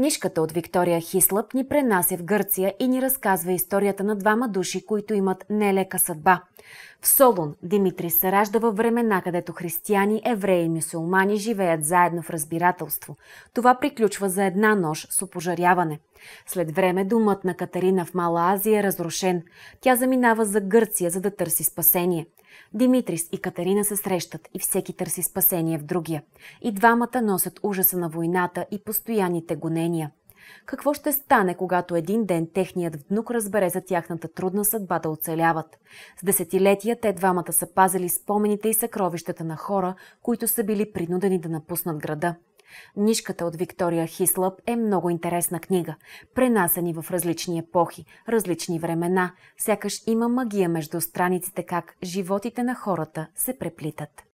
Книжката от Виктория Хислъп ни пренася в Гърция и ни разказва историята на двама души, които имат нелека съдба. В Солун Димитрис се ражда във времена, където християни, евреи и мусулмани живеят заедно в разбирателство. Това приключва за една нощ с опожаряване. След време думът на Катарина в Мала Азия е разрушен. Тя заминава за Гърция, за да търси спасение. Димитрис и Катерина се срещат и всеки търси спасение в другия. И двамата носят ужаса на войната и постоянните гонения съмнения. Какво ще стане, когато един ден техният внук разбере за тяхната трудна съдба да оцеляват? С десетилетия те двамата са пазили спомените и съкровищата на хора, които са били принудени да напуснат града. Нишката от Виктория Хислъп е много интересна книга, пренасени в различни епохи, различни времена, сякаш има магия между страниците как животите на хората се преплитат.